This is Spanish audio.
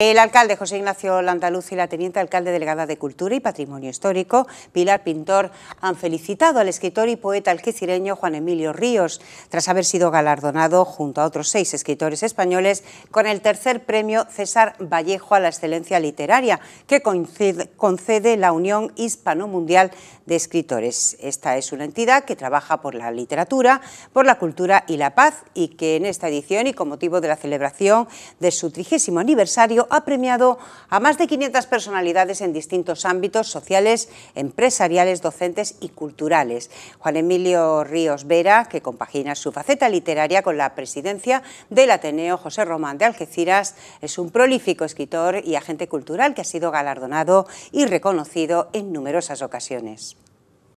El alcalde José Ignacio Landaluz y la teniente alcalde delegada de Cultura y Patrimonio Histórico, Pilar Pintor, han felicitado al escritor y poeta alquicireño Juan Emilio Ríos, tras haber sido galardonado junto a otros seis escritores españoles con el tercer premio César Vallejo a la excelencia literaria, que concede la Unión Hispano-Mundial de Escritores. Esta es una entidad que trabaja por la literatura, por la cultura y la paz y que en esta edición y con motivo de la celebración de su trigésimo aniversario ha premiado a más de 500 personalidades en distintos ámbitos sociales, empresariales, docentes y culturales. Juan Emilio Ríos Vera, que compagina su faceta literaria con la presidencia del Ateneo José Román de Algeciras, es un prolífico escritor y agente cultural que ha sido galardonado y reconocido en numerosas ocasiones.